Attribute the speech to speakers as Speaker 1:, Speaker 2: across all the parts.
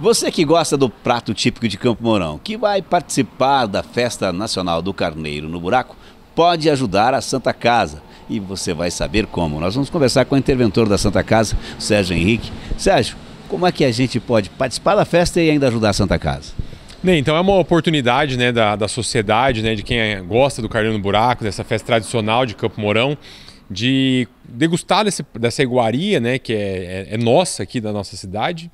Speaker 1: Você que gosta do prato típico de Campo Mourão, que vai participar da Festa Nacional do Carneiro no Buraco, pode ajudar a Santa Casa. E você vai saber como. Nós vamos conversar com o interventor da Santa Casa, Sérgio Henrique. Sérgio, como é que a gente pode participar da festa e ainda ajudar a Santa Casa?
Speaker 2: Bem, então é uma oportunidade né, da, da sociedade, né, de quem é, gosta do Carneiro no Buraco, dessa festa tradicional de Campo Mourão, de degustar desse, dessa iguaria, né, que é, é, é, nossa aqui da nossa cidade,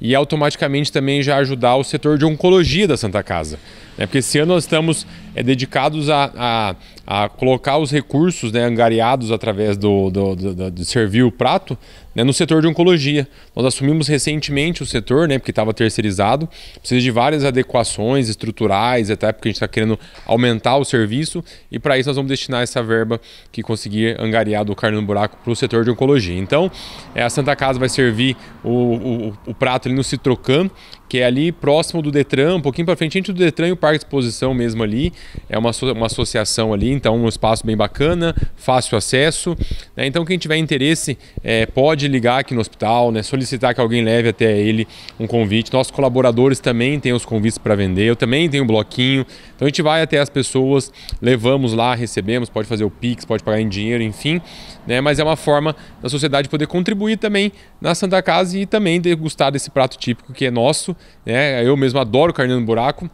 Speaker 2: e automaticamente também já ajudar o setor de oncologia da Santa Casa. Né, porque esse ano nós estamos é, dedicados a, a, a, colocar os recursos né, angariados através do, do, do, do, do Servir o Prato né, no setor de oncologia. Nós assumimos recentemente o setor, né, porque estava terceirizado, precisa de várias adequações estruturais, até porque a gente está querendo aumentar o serviço, e para isso nós vamos destinar essa verba que conseguir angariar do Carnambu buraco para o setor de oncologia. Então, é, a Santa Casa vai servir o, o, o prato ali no Citrocan, que é ali próximo do Detran, um pouquinho para frente, entre o Detran e o Parque de Exposição mesmo ali. É uma, uma associação ali, então um espaço bem bacana, fácil acesso. Né? Então quem tiver interesse é, pode ligar aqui no hospital, né? solicitar que alguém leve até ele um convite. Nossos colaboradores também têm os convites para vender, eu também tenho um bloquinho. Então a gente vai até as pessoas, levamos lá, recebemos, pode fazer o Pix, pode pagar em dinheiro, enfim. Né? Mas é uma forma da sociedade poder contribuir também na Santa Casa e também degustar desse prato típico que é nosso. Né? Eu mesmo adoro carne no buraco.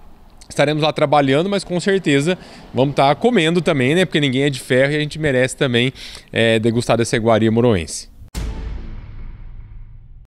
Speaker 2: Estaremos lá trabalhando, mas com certeza vamos estar tá comendo também, né? Porque ninguém é de ferro e a gente merece também é, degustar dessa iguaria moroense.